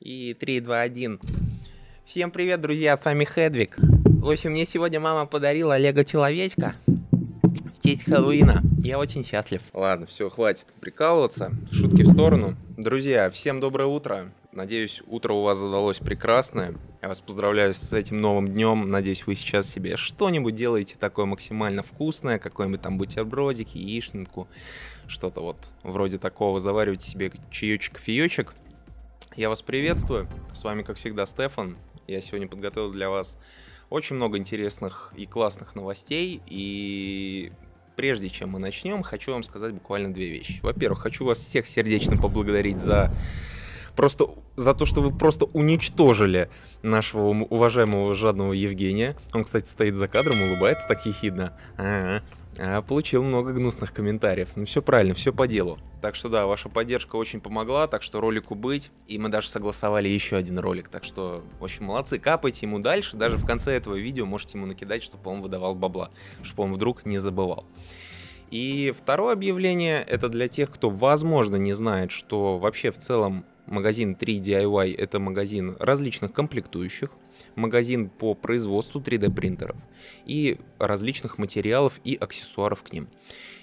И 3, 2, 1. Всем привет, друзья, с вами Хедвик. В общем, мне сегодня мама подарила Лего-человечка в честь Хэллоуина. Я очень счастлив. Ладно, все, хватит прикалываться. Шутки в сторону. Друзья, всем доброе утро. Надеюсь, утро у вас задалось прекрасное. Я вас поздравляю с этим новым днем. Надеюсь, вы сейчас себе что-нибудь делаете такое максимально вкусное, какой-нибудь там бутербродик, яичнику, что-то вот вроде такого. заваривать себе чаечек-фиечек. Я вас приветствую. С вами, как всегда, Стефан. Я сегодня подготовил для вас очень много интересных и классных новостей. И прежде чем мы начнем, хочу вам сказать буквально две вещи. Во-первых, хочу вас всех сердечно поблагодарить за просто за то, что вы просто уничтожили нашего уважаемого жадного Евгения. Он, кстати, стоит за кадром, улыбается так ехидно. А -а -а. А, получил много гнусных комментариев. Ну все правильно, все по делу. Так что да, ваша поддержка очень помогла, так что ролику быть. И мы даже согласовали еще один ролик. Так что очень молодцы, капайте ему дальше. Даже в конце этого видео можете ему накидать, чтобы он выдавал бабла. Чтобы он вдруг не забывал. И второе объявление это для тех, кто, возможно, не знает, что вообще в целом магазин 3DIY это магазин различных комплектующих магазин по производству 3D принтеров и различных материалов и аксессуаров к ним.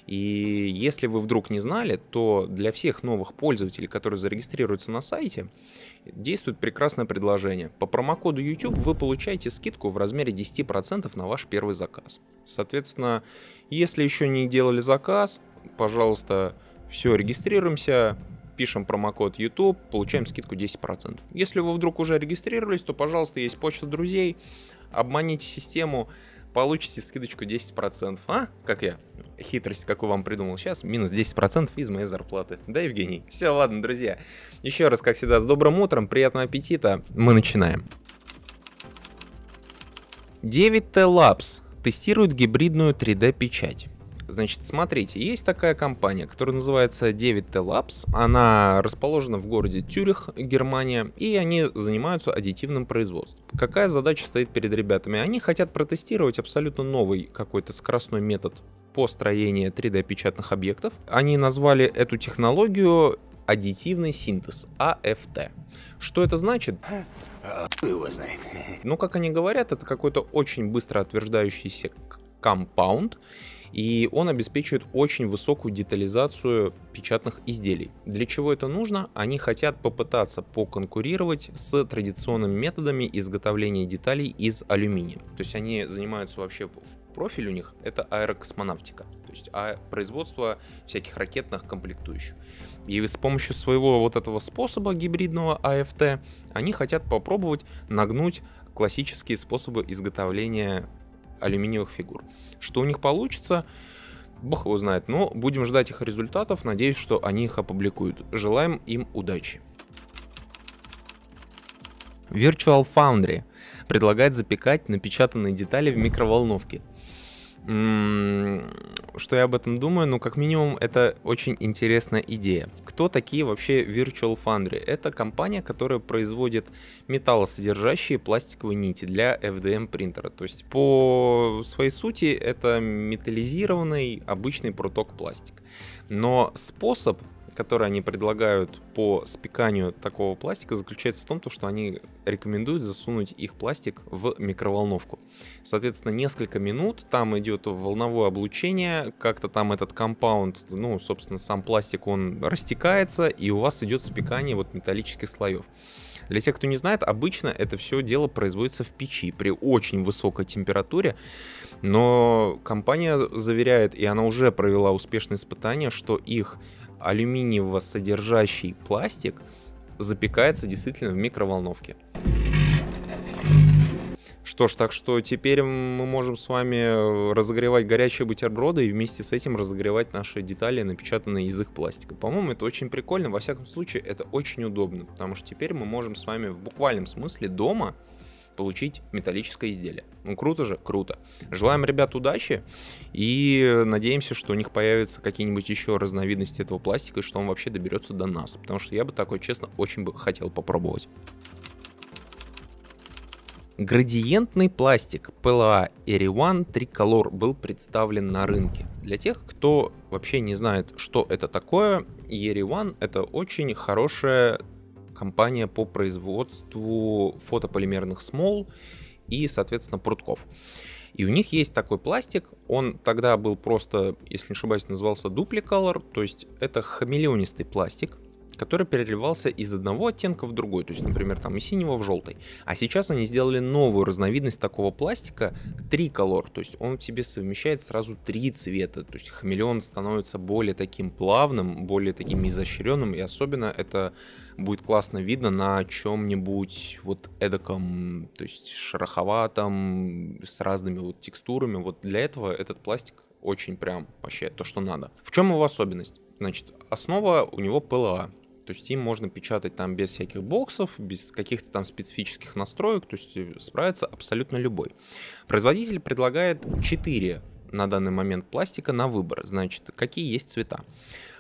И если вы вдруг не знали, то для всех новых пользователей, которые зарегистрируются на сайте, действует прекрасное предложение. По промокоду YouTube вы получаете скидку в размере 10% на ваш первый заказ. Соответственно, если еще не делали заказ, пожалуйста, все, регистрируемся, пишем промокод YouTube, получаем скидку 10%. Если вы вдруг уже регистрировались, то, пожалуйста, есть почта друзей, обманите систему, получите скидочку 10%. А? Как я? Хитрость какую вам придумал сейчас? Минус 10% из моей зарплаты. Да, Евгений? Все, ладно, друзья. Еще раз, как всегда, с добрым утром, приятного аппетита. Мы начинаем. 9T Labs тестирует гибридную 3D-печать. Значит, смотрите, есть такая компания, которая называется 9 Labs. Она расположена в городе Тюрих, Германия, и они занимаются аддитивным производством. Какая задача стоит перед ребятами? Они хотят протестировать абсолютно новый какой-то скоростной метод построения 3D-печатных объектов. Они назвали эту технологию аддитивный синтез, АФТ. Что это значит? Его знает. Ну, как они говорят, это какой-то очень быстро отверждающийся компаунд, и он обеспечивает очень высокую детализацию печатных изделий. Для чего это нужно? Они хотят попытаться поконкурировать с традиционными методами изготовления деталей из алюминия. То есть они занимаются вообще в профиль у них это аэрокосмонавтика, то есть а производство всяких ракетных комплектующих. И с помощью своего вот этого способа гибридного АФТ они хотят попробовать нагнуть классические способы изготовления алюминиевых фигур. Что у них получится, бог его знает, но будем ждать их результатов, надеюсь, что они их опубликуют. Желаем им удачи. Virtual Foundry предлагает запекать напечатанные детали в микроволновке – что я об этом думаю? Ну, как минимум, это очень интересная идея. Кто такие вообще Virtual Foundry? Это компания, которая производит металлосодержащие пластиковые нити для FDM принтера. То есть по своей сути это металлизированный обычный проток пластик. Но способ который они предлагают по спеканию такого пластика, заключается в том, что они рекомендуют засунуть их пластик в микроволновку. Соответственно, несколько минут там идет волновое облучение, как-то там этот компаунд, ну, собственно, сам пластик, он растекается, и у вас идет спекание вот металлических слоев. Для тех, кто не знает, обычно это все дело производится в печи при очень высокой температуре, но компания заверяет, и она уже провела успешные испытания, что их алюминиево содержащий пластик запекается действительно в микроволновке. Что ж, так что теперь мы можем с вами э, разогревать горячие бутерброды и вместе с этим разогревать наши детали, напечатанные из их пластика. По-моему, это очень прикольно, во всяком случае, это очень удобно, потому что теперь мы можем с вами в буквальном смысле дома получить металлическое изделие. Ну круто же, круто. Желаем ребят удачи и надеемся, что у них появятся какие-нибудь еще разновидности этого пластика и что он вообще доберется до нас. Потому что я бы такой, честно, очень бы хотел попробовать. Градиентный пластик PLA Eriwan Tricolor был представлен на рынке. Для тех, кто вообще не знает, что это такое, Eriwan это очень хорошая компания по производству фотополимерных смол и, соответственно, прутков. И у них есть такой пластик, он тогда был просто, если не ошибаюсь, назывался Duplicolor, то есть это хамелеонистый пластик, который переливался из одного оттенка в другой, то есть, например, там из синего в желтый. А сейчас они сделали новую разновидность такого пластика, триколор, то есть он в себе совмещает сразу три цвета, то есть хамелеон становится более таким плавным, более таким изощренным, и особенно это будет классно видно на чем-нибудь вот эдаком, то есть шероховатом, с разными вот текстурами. Вот для этого этот пластик очень прям вообще то, что надо. В чем его особенность? Значит, основа у него ПЛА, то есть им можно печатать там без всяких боксов, без каких-то там специфических настроек, то есть э, справится абсолютно любой. Производитель предлагает 4 на данный момент пластика на выбор. Значит, какие есть цвета?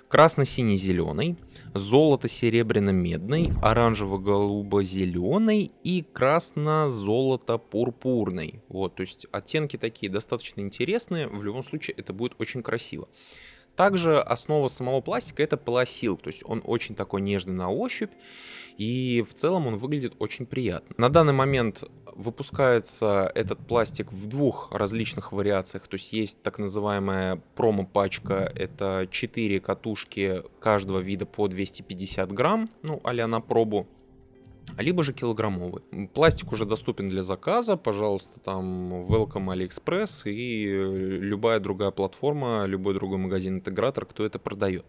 красно-синий-зеленый, золото-серебряно-медный, оранжево-голубо-зеленый и красно-золото-пурпурный. Вот, то есть оттенки такие достаточно интересные, в любом случае это будет очень красиво. Также основа самого пластика это полосил, то есть он очень такой нежный на ощупь, и в целом он выглядит очень приятно. На данный момент выпускается этот пластик в двух различных вариациях, то есть есть так называемая промо-пачка, это 4 катушки каждого вида по 250 грамм, ну а на пробу, либо же килограммовый. Пластик уже доступен для заказа, пожалуйста, там Welcome AliExpress и э, любая другая платформа, любой другой магазин-интегратор, кто это продает.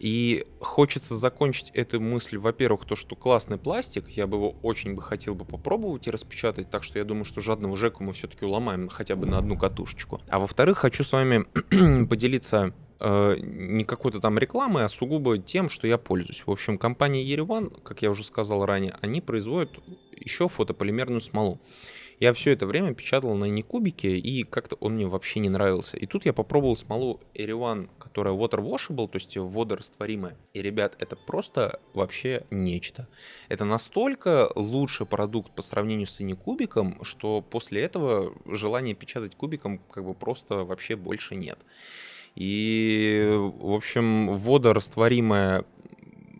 И хочется закончить эту мысль, во-первых, то, что классный пластик, я бы его очень бы хотел бы попробовать и распечатать, так что я думаю, что жадного Жеку мы все-таки уломаем хотя бы на одну катушечку. А во-вторых, хочу с вами поделиться э, не какой-то там рекламы, а сугубо тем, что я пользуюсь. В общем, компания Ереван, как я уже сказал ранее, они производят еще фотополимерную смолу. Я все это время печатал на Никубике, и как-то он мне вообще не нравился. И тут я попробовал смолу Ереван, которая water washable, то есть водорастворимая. И, ребят, это просто вообще нечто. Это настолько лучший продукт по сравнению с Никубиком, что после этого желания печатать кубиком как бы просто вообще больше нет. И, в общем, водорастворимая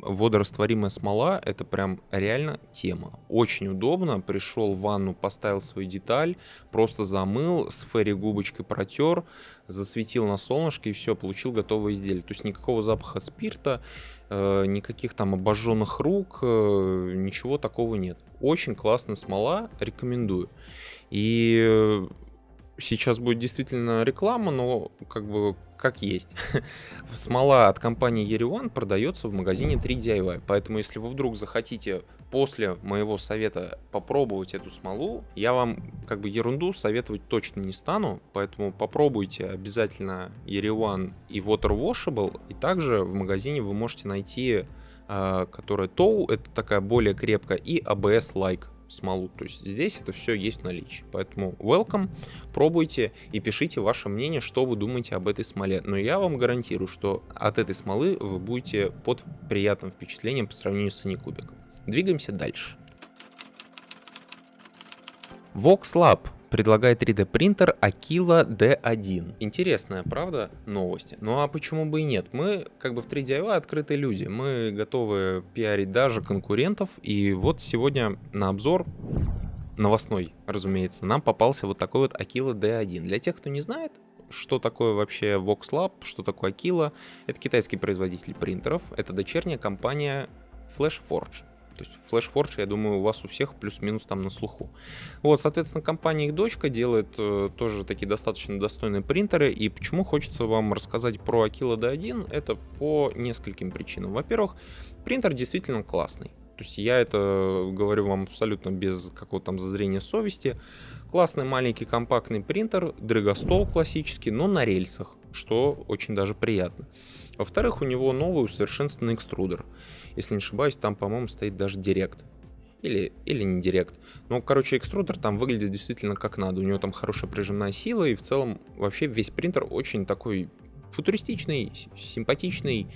водорастворимая смола — это прям реально тема. Очень удобно. Пришел в ванну, поставил свою деталь, просто замыл, с ферри губочкой протер, засветил на солнышке и все, получил готовое изделие. То есть никакого запаха спирта, э, никаких там обожженных рук, э, ничего такого нет. Очень классная смола, рекомендую. И э, сейчас будет действительно реклама, но как бы как есть. Смола от компании Ереван продается в магазине 3DIY, поэтому если вы вдруг захотите после моего совета попробовать эту смолу, я вам как бы ерунду советовать точно не стану, поэтому попробуйте обязательно Ереван и Water Washable, и также в магазине вы можете найти а, которая Тоу, это такая более крепкая, и ABS а Like смолу. То есть здесь это все есть в наличии. Поэтому welcome, пробуйте и пишите ваше мнение, что вы думаете об этой смоле. Но я вам гарантирую, что от этой смолы вы будете под приятным впечатлением по сравнению с аникубиком. Двигаемся дальше. VoxLab предлагает 3D принтер Aquila D1. Интересная, правда, новость? Ну а почему бы и нет? Мы как бы в 3DIY открытые люди, мы готовы пиарить даже конкурентов, и вот сегодня на обзор новостной, разумеется, нам попался вот такой вот Aquila D1. Для тех, кто не знает, что такое вообще VoxLab, что такое Aquila. Это китайский производитель принтеров, это дочерняя компания FlashForge. То есть Flash Forge, я думаю, у вас у всех плюс-минус там на слуху. Вот, соответственно, компания их дочка делает э, тоже такие достаточно достойные принтеры. И почему хочется вам рассказать про Aquila D1, это по нескольким причинам. Во-первых, принтер действительно классный. То есть я это говорю вам абсолютно без какого-то там зазрения совести. Классный маленький компактный принтер, дрыгостол классический, но на рельсах, что очень даже приятно. Во-вторых, у него новый усовершенствованный экструдер. Если не ошибаюсь, там, по-моему, стоит даже директ. Или, или не директ. Но, короче, экструдер там выглядит действительно как надо. У него там хорошая прижимная сила, и в целом вообще весь принтер очень такой футуристичный, симпатичный.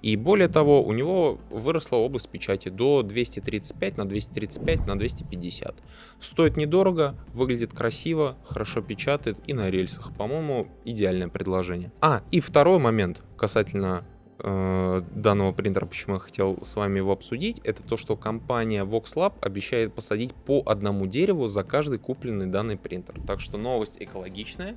И более того, у него выросла область печати до 235 на 235 на 250. Стоит недорого, выглядит красиво, хорошо печатает и на рельсах. По-моему, идеальное предложение. А, и второй момент касательно Э, данного принтера, почему я хотел с вами его обсудить, это то, что компания VoxLab обещает посадить по одному дереву за каждый купленный данный принтер. Так что новость экологичная,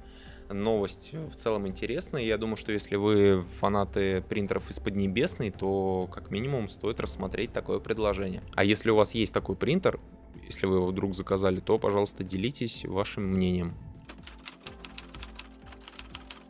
новость в целом интересная. Я думаю, что если вы фанаты принтеров из Поднебесной, то как минимум стоит рассмотреть такое предложение. А если у вас есть такой принтер, если вы его вдруг заказали, то, пожалуйста, делитесь вашим мнением.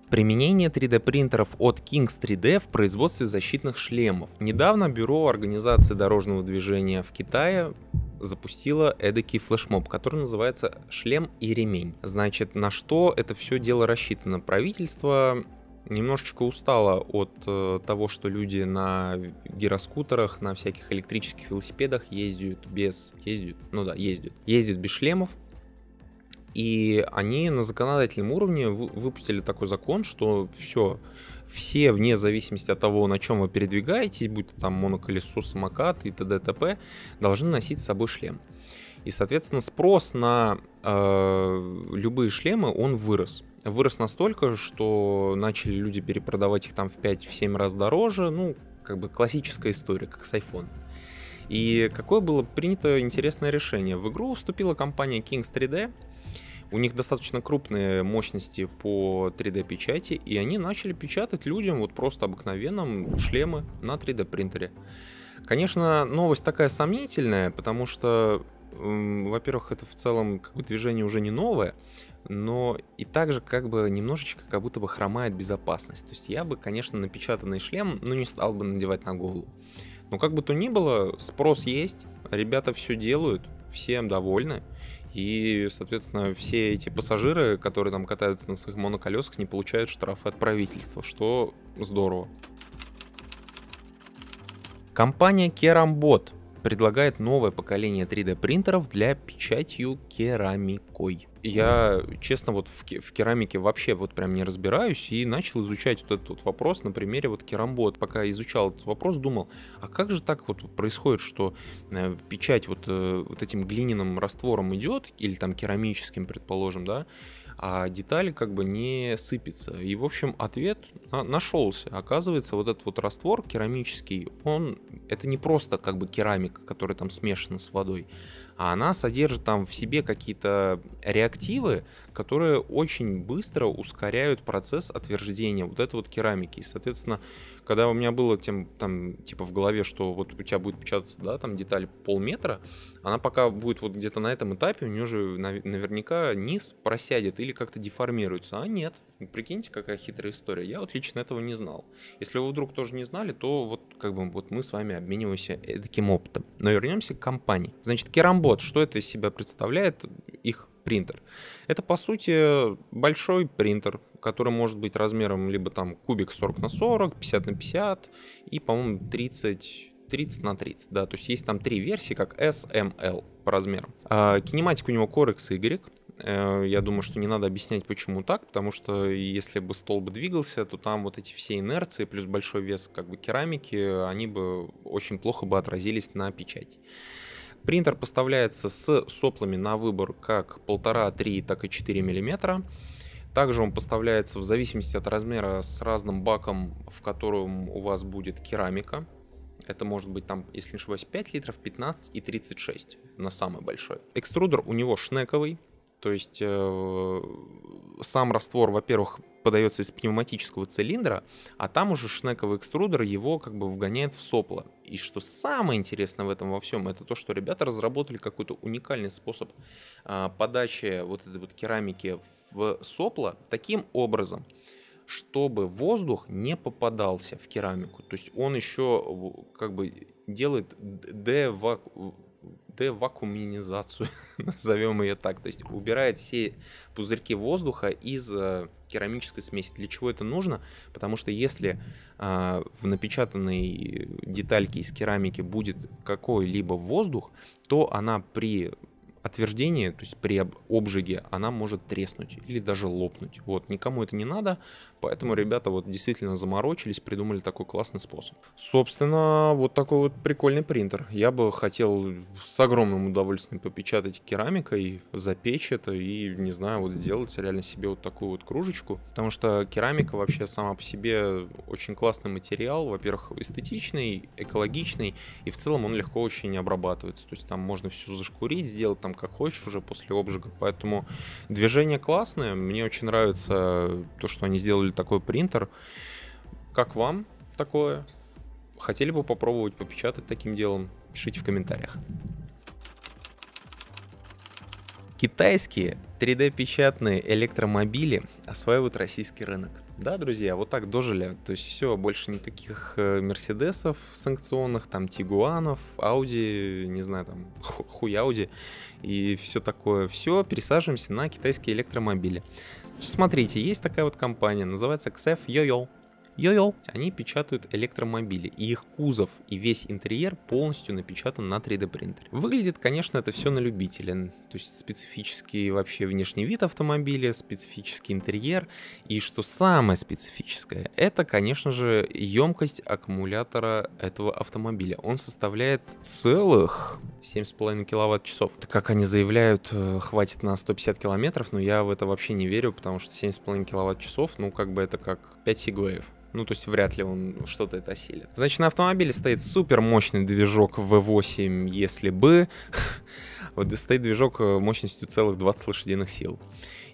Применение 3D принтеров от Kings 3D в производстве защитных шлемов. Недавно Бюро Организации Дорожного Движения в Китае запустила эдакий флешмоб, который называется «Шлем и ремень». Значит, на что это все дело рассчитано? Правительство немножечко устала от э, того, что люди на гироскутерах, на всяких электрических велосипедах ездят без... Ездят? Ну да, ездят. Ездят без шлемов, и они на законодательном уровне выпустили такой закон, что все, все, вне зависимости от того, на чем вы передвигаетесь, будь то там моноколесо, самокат и т.д. т.п., должны носить с собой шлем. И, соответственно, спрос на э, любые шлемы, он вырос. Вырос настолько, что начали люди перепродавать их там в 5-7 в раз дороже. Ну, как бы классическая история, как с iPhone. И какое было принято интересное решение? В игру вступила компания Kings 3D, у них достаточно крупные мощности по 3D-печати, и они начали печатать людям, вот просто обыкновенным, шлемы на 3D-принтере. Конечно, новость такая сомнительная, потому что, во-первых, это в целом как бы, движение уже не новое, но и также как бы немножечко как будто бы хромает безопасность. То есть я бы, конечно, напечатанный шлем, ну не стал бы надевать на голову. Но как бы то ни было, спрос есть, ребята все делают, всем довольны. И, соответственно, все эти пассажиры, которые там катаются на своих моноколесах, не получают штрафы от правительства, что здорово. Компания Керамбот предлагает новое поколение 3D принтеров для печатью керамикой. Я, честно, вот в, в керамике вообще вот прям не разбираюсь и начал изучать вот этот вот вопрос на примере вот керамбот. Пока изучал этот вопрос, думал, а как же так вот происходит, что э, печать вот, э, вот этим глиняным раствором идет, или там керамическим, предположим, да, а деталь как бы не сыпется. И, в общем, ответ нашелся. Оказывается, вот этот вот раствор керамический, он, это не просто как бы керамика, которая там смешана с водой, а она содержит там в себе какие-то реактивы, которые очень быстро ускоряют процесс отверждения вот этой вот керамики. И, соответственно, когда у меня было тем, там, типа в голове, что вот у тебя будет печататься, да, там деталь полметра, она пока будет вот где-то на этом этапе, у нее же наверняка низ просядет или как-то деформируется. А нет, Прикиньте, какая хитрая история. Я вот лично этого не знал. Если вы вдруг тоже не знали, то вот как бы вот мы с вами обмениваемся э, таким опытом. Но вернемся к компании. Значит, Керамбот, что это из себя представляет? Их принтер. Это, по сути, большой принтер, который может быть размером либо там кубик 40 на 40, 50 на 50 и, по-моему, 30 30 на 30, да, то есть есть там три версии, как S, M, L по размерам. А, кинематик у него Core X Y, Э, я думаю, что не надо объяснять, почему так, потому что если бы стол бы двигался, то там вот эти все инерции плюс большой вес как бы керамики, они бы очень плохо бы отразились на печати. Принтер поставляется с соплами на выбор как 1,5-3, так и 4 миллиметра. Также он поставляется в зависимости от размера с разным баком, в котором у вас будет керамика. Это может быть там, если не ошибаюсь, 5 литров, 15 и 36 на самый большой. Экструдер у него шнековый, то есть э, сам раствор, во-первых, подается из пневматического цилиндра, а там уже шнековый экструдер его как бы вгоняет в сопло. И что самое интересное в этом во всем, это то, что ребята разработали какой-то уникальный способ э, подачи вот этой вот керамики в сопло таким образом, чтобы воздух не попадался в керамику. То есть он еще как бы делает деваку девакуминизацию, назовем ее так. То есть убирает все пузырьки воздуха из э, керамической смеси. Для чего это нужно? Потому что если э, в напечатанной детальке из керамики будет какой-либо воздух, то она при отверждении, то есть при обжиге, она может треснуть или даже лопнуть. Вот, никому это не надо, поэтому ребята вот действительно заморочились, придумали такой классный способ. Собственно, вот такой вот прикольный принтер. Я бы хотел с огромным удовольствием попечатать керамикой, запечь это и, не знаю, вот сделать реально себе вот такую вот кружечку, потому что керамика вообще сама по себе очень классный материал, во-первых, эстетичный, экологичный, и в целом он легко очень обрабатывается, то есть там можно все зашкурить, сделать там как хочешь уже после обжига. Поэтому движение классное. Мне очень нравится то, что они сделали такой принтер. Как вам такое? Хотели бы попробовать попечатать таким делом? Пишите в комментариях. Китайские 3D-печатные электромобили осваивают российский рынок. Да, друзья, вот так дожили. То есть все, больше никаких э, Мерседесов санкционных, там Тигуанов, Ауди, не знаю, там хуй Ауди и все такое. Все, пересаживаемся на китайские электромобили. Смотрите, есть такая вот компания, называется XF YoYo. Йо-йо. Они печатают электромобили, и их кузов и весь интерьер полностью напечатан на 3D принтере. Выглядит, конечно, это все на любителя. То есть специфический вообще внешний вид автомобиля, специфический интерьер. И что самое специфическое, это, конечно же, емкость аккумулятора этого автомобиля. Он составляет целых 7,5 киловатт-часов. Как они заявляют, э, хватит на 150 километров, но я в это вообще не верю, потому что 7,5 киловатт-часов, ну, как бы это как 5 сигвеев. Ну, то есть вряд ли он что-то это осилит. Значит, на автомобиле стоит супер мощный движок V8, если бы. Вот стоит движок э, мощностью целых 20 лошадиных сил.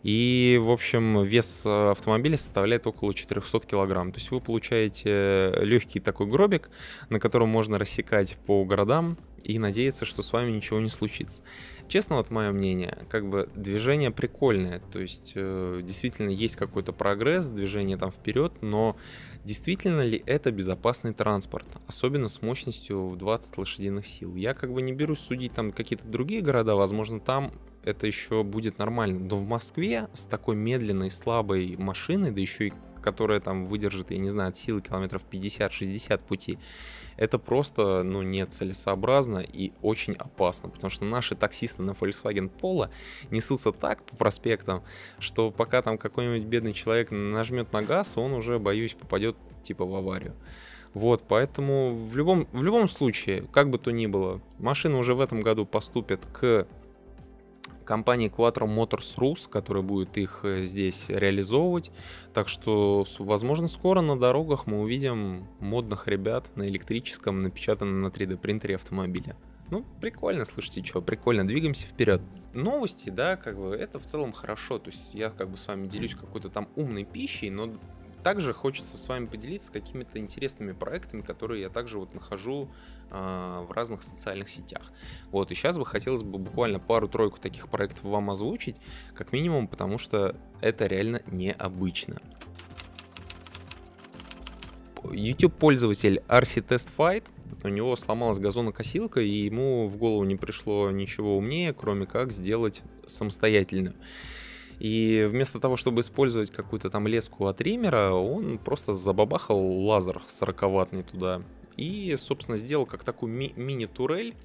И, в общем, вес э, автомобиля составляет около 400 килограмм. То есть вы получаете э, легкий такой гробик, на котором можно рассекать по городам и надеяться, что с вами ничего не случится. Честно, вот мое мнение, как бы движение прикольное, то есть э, действительно есть какой-то прогресс, движение там вперед, но Действительно ли это безопасный транспорт, особенно с мощностью в 20 лошадиных сил? Я как бы не берусь судить там какие-то другие города, возможно там это еще будет нормально. Но в Москве с такой медленной, слабой машиной, да еще и которая там выдержит, я не знаю, от силы километров 50-60 пути, это просто, ну, нецелесообразно и очень опасно, потому что наши таксисты на Volkswagen Polo несутся так по проспектам, что пока там какой-нибудь бедный человек нажмет на газ, он уже, боюсь, попадет типа в аварию. Вот, поэтому в любом, в любом случае, как бы то ни было, машины уже в этом году поступят к компании Quattro Motors Rus, которая будет их э, здесь реализовывать. Так что, возможно, скоро на дорогах мы увидим модных ребят на электрическом, напечатанном на 3D принтере автомобиля. Ну, прикольно, слышите, что, прикольно, двигаемся вперед. Новости, да, как бы, это в целом хорошо, то есть я как бы с вами делюсь какой-то там умной пищей, но также хочется с вами поделиться какими-то интересными проектами, которые я также вот нахожу а, в разных социальных сетях. Вот, и сейчас бы хотелось бы буквально пару-тройку таких проектов вам озвучить, как минимум, потому что это реально необычно. YouTube-пользователь RCTestFight, у него сломалась газонокосилка, и ему в голову не пришло ничего умнее, кроме как сделать самостоятельно. И вместо того, чтобы использовать какую-то там леску от триммера, он просто забабахал лазер сороковатный туда. И, собственно, сделал как такую ми- мини-турель,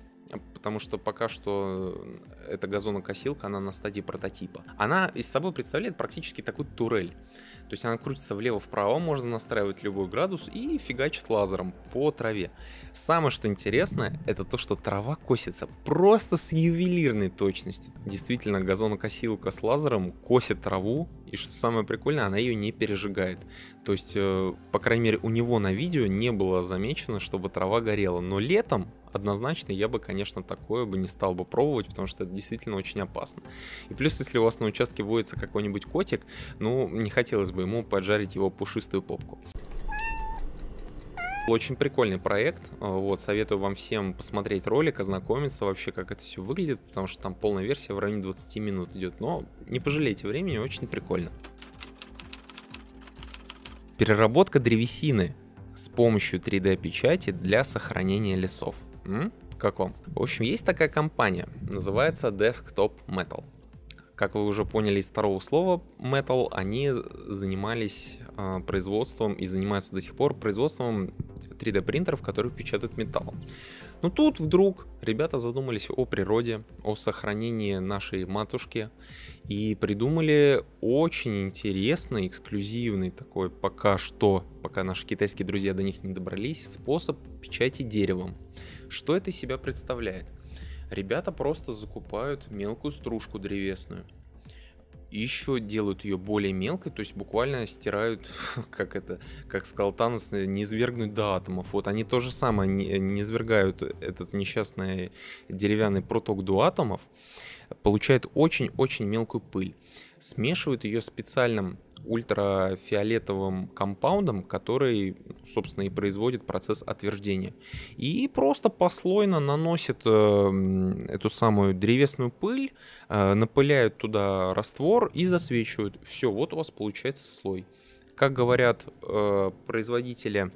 потому что пока что эта газонокосилка, она на стадии прототипа. Она из собой представляет практически такую турель. То есть она крутится влево-вправо, можно настраивать любой градус и фигачит лазером по траве. Самое что интересное, это то, что трава косится просто с ювелирной точностью. Действительно, газонокосилка с лазером косит траву, и что самое прикольное, она ее не пережигает. То есть, э, по крайней мере, у него на видео не было замечено, чтобы трава горела. Но летом однозначно я бы, конечно, такое бы не стал бы пробовать, потому что это действительно очень опасно. И плюс, если у вас на участке водится какой-нибудь котик, ну, не хотелось бы ему поджарить его пушистую попку. Очень прикольный проект, э, вот, советую вам всем посмотреть ролик, ознакомиться вообще, как это все выглядит, потому что там полная версия в районе 20 минут идет, но не пожалейте времени, очень прикольно. Переработка древесины с помощью 3D-печати для сохранения лесов. Каком? В общем, есть такая компания, называется Desktop Metal. Как вы уже поняли из второго слова metal, они занимались э, производством и занимаются до сих пор производством 3D принтеров, которые печатают металл. Но ну, тут вдруг ребята задумались о природе, о сохранении нашей матушки и придумали очень интересный, эксклюзивный такой пока что, пока наши китайские друзья до них не добрались, способ печати деревом. Что это себя представляет? Ребята просто закупают мелкую стружку древесную. Еще делают ее более мелкой, то есть буквально стирают, как это, как сказал Танос, свергнуть до атомов. Вот они то же самое не свергают этот несчастный деревянный проток до атомов, получают очень-очень мелкую пыль смешивают ее специальным ультрафиолетовым компаундом, который, собственно, и производит процесс отверждения, И просто послойно наносит э, эту самую древесную пыль, э, напыляют туда раствор и засвечивают. Все, вот у вас получается слой. Как говорят э, производители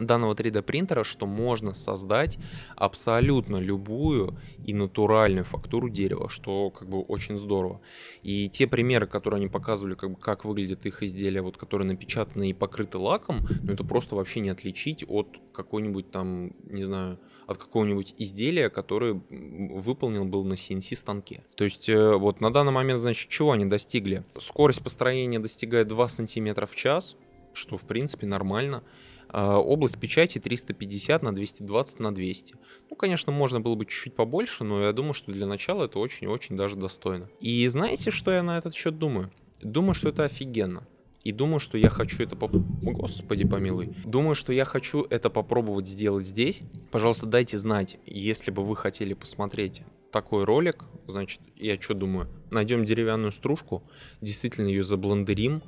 данного 3D принтера, что можно создать абсолютно любую и натуральную фактуру дерева, что как бы очень здорово. И те примеры, которые они показывали, как, бы, как выглядят их изделия, вот которые напечатаны и покрыты лаком, ну это просто вообще не отличить от какой-нибудь там, не знаю, от какого-нибудь изделия, которое выполнен был на CNC станке. То есть э, вот на данный момент, значит, чего они достигли? Скорость построения достигает 2 см в час, что в принципе нормально. А, область печати 350 на 220 на 200. Ну, конечно, можно было бы чуть-чуть побольше, но я думаю, что для начала это очень-очень даже достойно. И знаете, что я на этот счет думаю? Думаю, что это офигенно. И думаю, что я хочу это поп... Господи помилуй. Думаю, что я хочу это попробовать сделать здесь. Пожалуйста, дайте знать, если бы вы хотели посмотреть такой ролик, значит, я что думаю, найдем деревянную стружку, действительно ее заблондерим,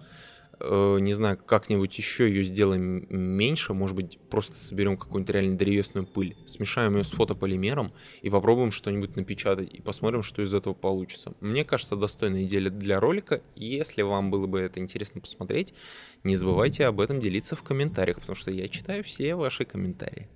Э, не знаю, как-нибудь еще ее сделаем меньше, может быть, просто соберем какую-нибудь реально древесную пыль, смешаем ее с фотополимером и попробуем что-нибудь напечатать и посмотрим, что из этого получится. Мне кажется, достойная идея для ролика. Если вам было бы это интересно посмотреть, не забывайте об этом делиться в комментариях, потому что я читаю все ваши комментарии.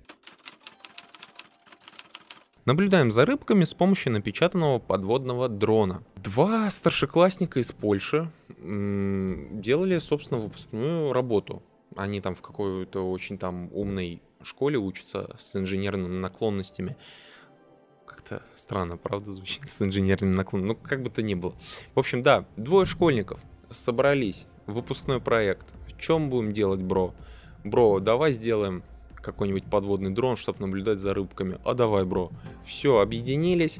Наблюдаем за рыбками с помощью напечатанного подводного дрона. Два старшеклассника из Польши делали, собственно, выпускную работу. Они там в какой-то очень там умной школе учатся с инженерными наклонностями. Как-то странно, правда, звучит с инженерными наклонностями. Ну, как бы то ни было. В общем, да, двое школьников собрались. Выпускной проект. В чем будем делать, бро? Бро, давай сделаем какой-нибудь подводный дрон, чтобы наблюдать за рыбками. А давай, бро. Все, объединились,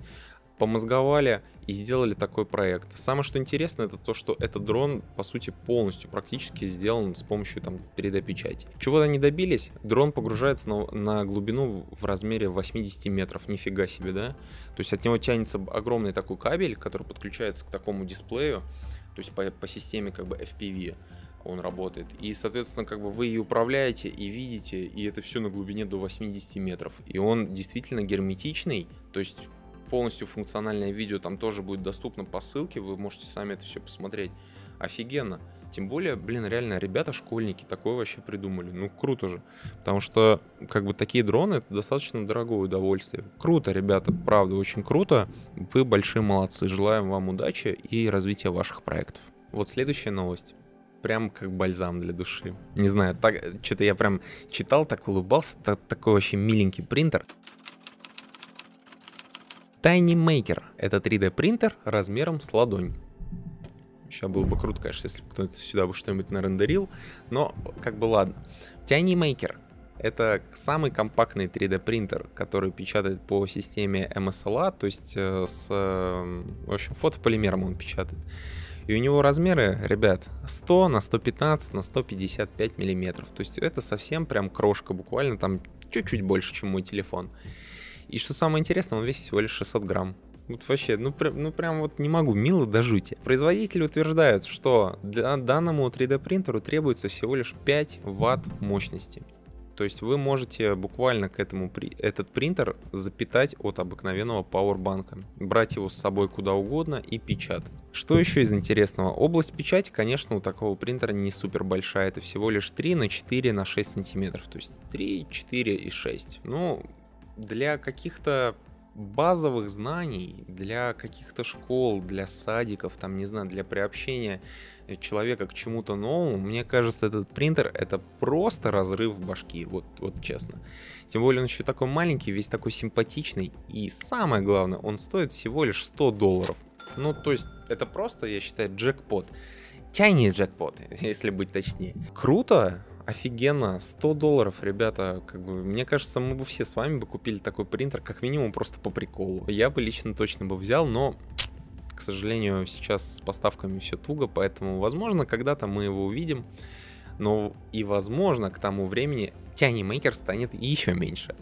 помозговали и сделали такой проект. Самое что интересно, это то, что этот дрон, по сути, полностью практически сделан с помощью там 3D-печати. Чего они добились? Дрон погружается на, на глубину в размере 80 метров, нифига себе, да? То есть от него тянется огромный такой кабель, который подключается к такому дисплею, то есть по, по системе как бы FPV он работает. И, соответственно, как бы вы и управляете, и видите, и это все на глубине до 80 метров. И он действительно герметичный, то есть полностью функциональное видео там тоже будет доступно по ссылке, вы можете сами это все посмотреть. Офигенно. Тем более, блин, реально, ребята, школьники такое вообще придумали. Ну, круто же. Потому что, как бы, такие дроны — это достаточно дорогое удовольствие. Круто, ребята, правда, очень круто. Вы большие молодцы. Желаем вам удачи и развития ваших проектов. Вот следующая новость прям как бальзам для души. Не знаю, так что-то я прям читал, так улыбался, так, такой вообще миленький принтер. Tiny Maker — это 3D принтер размером с ладонь. Сейчас было бы круто, конечно, если бы кто-то сюда бы что-нибудь нарендерил, но как бы ладно. Tiny Maker — это самый компактный 3D принтер, который печатает по системе MSLA, то есть э, с, э, в общем, фотополимером он печатает. И у него размеры, ребят, 100 на 115 на 155 миллиметров. То есть это совсем прям крошка, буквально там чуть-чуть больше, чем мой телефон. И что самое интересное, он весит всего лишь 600 грамм. Вот вообще, ну, прям, ну прям вот не могу, мило до жути. Производители утверждают, что для данному 3D принтеру требуется всего лишь 5 ватт мощности. То есть вы можете буквально к этому при... этот принтер запитать от обыкновенного пауэрбанка, брать его с собой куда угодно и печатать. Что еще из интересного? Область печати, конечно, у такого принтера не супер большая, это всего лишь 3 на 4 на 6 сантиметров, то есть 3, 4 и 6. Ну, для каких-то базовых знаний для каких-то школ, для садиков, там, не знаю, для приобщения э, человека к чему-то новому, мне кажется, этот принтер — это просто разрыв в башки, вот, вот честно. Тем более он еще такой маленький, весь такой симпатичный, и самое главное, он стоит всего лишь 100 долларов. Ну, то есть, это просто, я считаю, джекпот. Тяни джекпот, если быть точнее. Круто, офигенно. 100 долларов, ребята, как бы, мне кажется, мы бы все с вами бы купили такой принтер, как минимум просто по приколу. Я бы лично точно бы взял, но к сожалению, сейчас с поставками все туго, поэтому, возможно, когда-то мы его увидим. Но и, возможно, к тому времени тянимейкер станет еще меньше.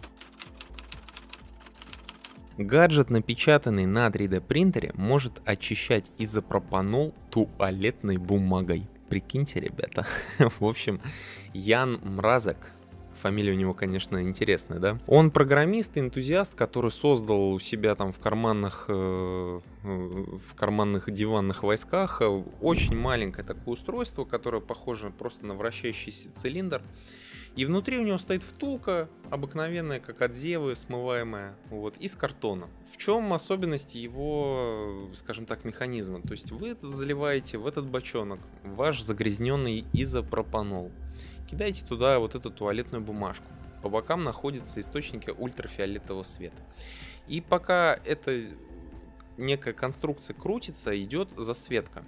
Гаджет, напечатанный на 3D принтере, может очищать изопропанол туалетной бумагой прикиньте, ребята. В общем, Ян Мразок, фамилия у него, конечно, интересная, да? Он программист, и энтузиаст, который создал у себя там в карманных, э, в карманных диванных войсках э, очень маленькое такое устройство, которое похоже просто на вращающийся цилиндр. И внутри у него стоит втулка, обыкновенная, как от зевы, смываемая, вот, из картона. В чем особенность его, скажем так, механизма? То есть вы заливаете в этот бочонок ваш загрязненный изопропанол, кидаете туда вот эту туалетную бумажку. По бокам находятся источники ультрафиолетового света. И пока эта некая конструкция крутится, идет засветка.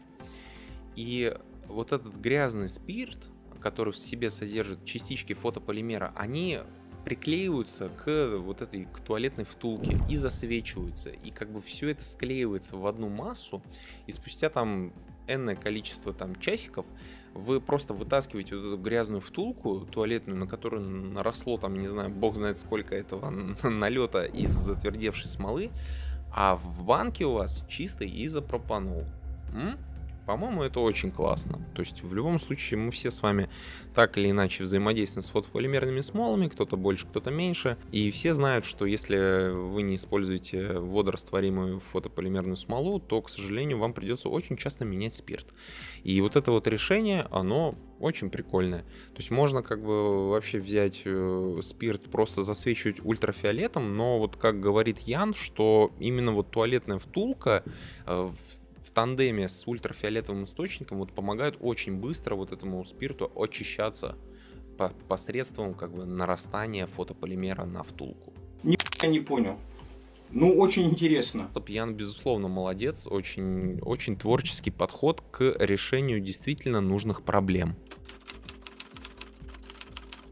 И вот этот грязный спирт, которые в себе содержат частички фотополимера, они приклеиваются к вот этой к туалетной втулке и засвечиваются. И как бы все это склеивается в одну массу, и спустя там энное количество там часиков, вы просто вытаскиваете вот эту грязную втулку туалетную, на которую наросло там, не знаю, бог знает сколько этого налета из затвердевшей смолы, а в банке у вас чистый изопропанол. М? По-моему, это очень классно. То есть, в любом случае, мы все с вами так или иначе взаимодействуем с фотополимерными смолами, кто-то больше, кто-то меньше. И все знают, что если вы не используете водорастворимую фотополимерную смолу, то, к сожалению, вам придется очень часто менять спирт. И вот это вот решение, оно очень прикольное. То есть можно как бы вообще взять э, спирт, просто засвечивать ультрафиолетом, но вот как говорит Ян, что именно вот туалетная втулка э, в тандеме с ультрафиолетовым источником вот помогают очень быстро вот этому спирту очищаться по посредством как бы нарастания фотополимера на втулку. я не понял. Ну, очень интересно. Топьян безусловно, молодец. Очень, очень творческий подход к решению действительно нужных проблем.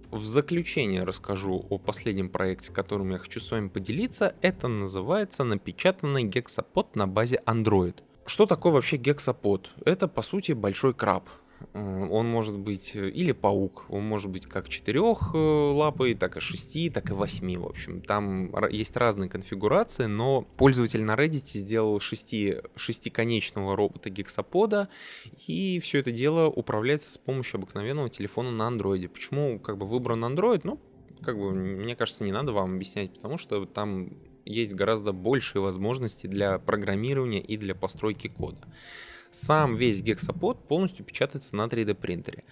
В заключение расскажу о последнем проекте, которым я хочу с вами поделиться. Это называется напечатанный гексапод на базе Android. Что такое вообще гексапод? Это, по сути, большой краб. Э, он может быть э, или паук, он может быть как четырех э, лапой, так и шести, так и восьми, в общем. Там есть разные конфигурации, но пользователь на Reddit сделал шести, шестиконечного робота гексапода, и все это дело управляется с помощью обыкновенного телефона на Андроиде. Почему как бы выбран Android? Ну, как бы, мне кажется, не надо вам объяснять, потому что там есть гораздо большие возможности для программирования и для постройки кода. Сам весь гексапод полностью печатается на 3D принтере.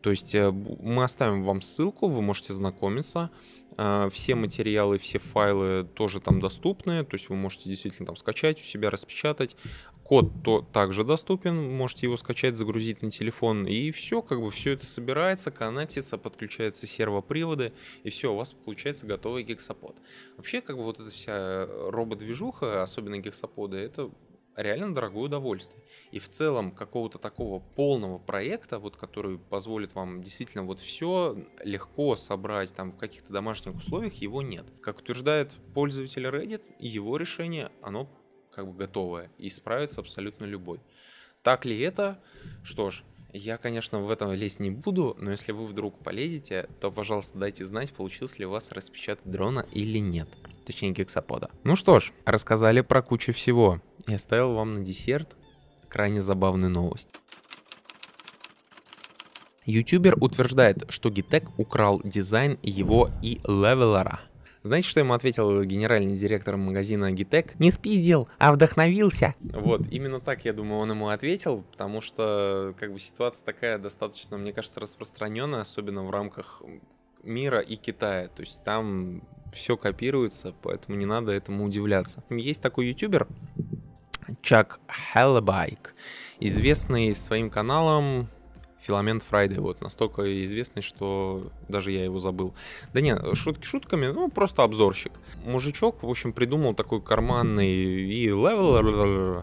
То есть э, мы оставим вам ссылку, вы можете знакомиться. А, все материалы, все файлы тоже там доступны, то есть вы можете действительно там скачать у себя, распечатать. Код то также доступен, можете его скачать, загрузить на телефон, и все, как бы все это собирается, коннектится, подключаются сервоприводы, и все, у вас получается готовый гексапод. Вообще, как бы вот эта вся э, робот-движуха, особенно гексаподы, это реально дорогое удовольствие. И в целом какого-то такого полного проекта, вот который позволит вам действительно вот все легко собрать там в каких-то домашних условиях, его нет. Как утверждает пользователь Reddit, его решение, оно как бы готовое, и справится абсолютно любой. Так ли это? Что ж, я, конечно, в этом лезть не буду, но если вы вдруг полезете, то, пожалуйста, дайте знать, получилось ли у вас распечатать дрона или нет. Точнее, гексапода. Ну что ж, рассказали про кучу всего и оставил вам на десерт крайне забавную новость. Ютубер утверждает, что Gitec украл дизайн его и левелера. Знаете, что ему ответил генеральный директор магазина Gitec? Не спиздил, а вдохновился. Вот, именно так, я думаю, он ему ответил, потому что как бы ситуация такая достаточно, мне кажется, распространенная, особенно в рамках мира и Китая. То есть там все копируется, поэтому не надо этому удивляться. Есть такой ютубер, Чак Хеллбайк, известный своим каналом Филамент Фрайдей, вот, настолько известный, что даже я его забыл. Да нет, шутки шутками, ну, просто обзорщик. Мужичок, в общем, придумал такой карманный и левел,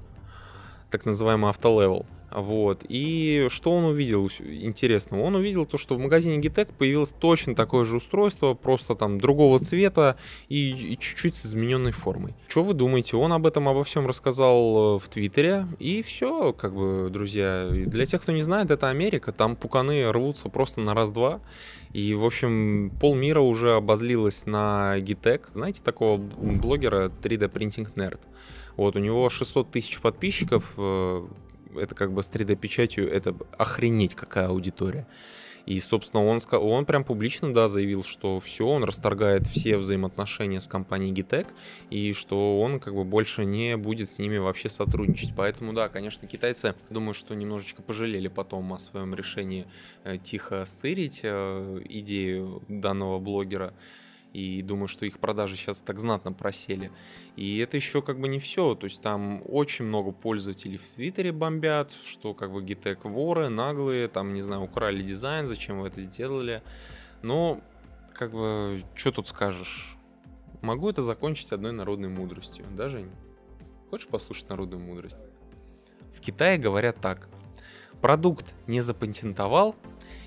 так называемый автолевел. Вот. И что он увидел интересного? Он увидел то, что в магазине Gitec появилось точно такое же устройство, просто там другого цвета и, и чуть-чуть с измененной формой. Что вы думаете? Он об этом обо всем рассказал э, в Твиттере. И все, как бы, друзья. Для тех, кто не знает, это Америка. Там пуканы рвутся просто на раз-два. И, в общем, полмира уже обозлилось на Gitec. Знаете такого блогера 3D Printing Nerd? Вот, у него 600 тысяч подписчиков, э, это как бы с 3D-печатью, это охренеть какая аудитория. И, собственно, он, он прям публично, да, заявил, что все, он расторгает все взаимоотношения с компанией Gitec, и что он как бы больше не будет с ними вообще сотрудничать. Поэтому, да, конечно, китайцы, думаю, что немножечко пожалели потом о своем решении э, тихо стырить э, идею данного блогера и думаю, что их продажи сейчас так знатно просели. И это еще как бы не все, то есть там очень много пользователей в Твиттере бомбят, что как бы гитек воры, наглые, там, не знаю, украли дизайн, зачем вы это сделали. Но как бы, что тут скажешь? Могу это закончить одной народной мудростью, да, Жень? Хочешь послушать народную мудрость? В Китае говорят так. Продукт не запатентовал,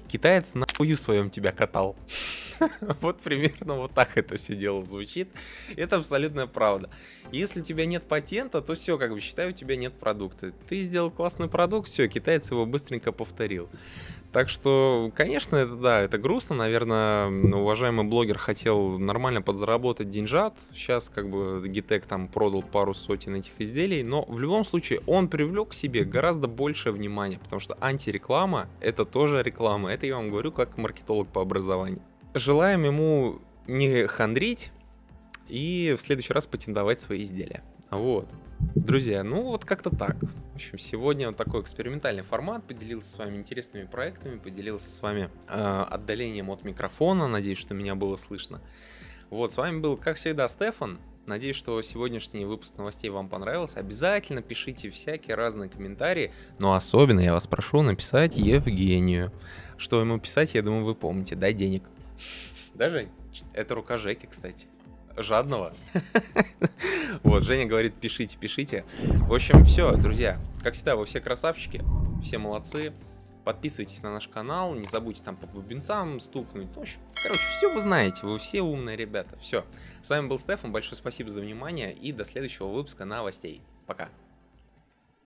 китаец на хую своем тебя катал. вот примерно вот так это все дело звучит. Это абсолютная правда. Если у тебя нет патента, то все, как бы считаю, у тебя нет продукта. Ты сделал классный продукт, все, китайцы его быстренько повторил. Так что, конечно, это да, это грустно. Наверное, уважаемый блогер хотел нормально подзаработать деньжат. Сейчас, как бы, Гитек там продал пару сотен этих изделий. Но в любом случае, он привлек к себе гораздо больше внимания, потому что антиреклама это тоже реклама. Это я вам говорю как маркетолог по образованию желаем ему не хандрить и в следующий раз патентовать свои изделия. Вот. Друзья, ну вот как-то так. В общем, сегодня вот такой экспериментальный формат. Поделился с вами интересными проектами, поделился с вами э, отдалением от микрофона. Надеюсь, что меня было слышно. Вот, с вами был, как всегда, Стефан. Надеюсь, что сегодняшний выпуск новостей вам понравился. Обязательно пишите всякие разные комментарии, но особенно я вас прошу написать Евгению. Что ему писать, я думаю, вы помните. Дай денег. Да, Жень? Это рука Жеки, кстати. Жадного. Вот, Женя говорит, пишите, пишите. В общем, все, друзья. Как всегда, вы все красавчики, все молодцы. Подписывайтесь на наш канал, не забудьте там по бубенцам стукнуть. Ну, в общем, короче, все вы знаете, вы все умные ребята. Все. С вами был Стефан, большое спасибо за внимание и до следующего выпуска новостей. Пока.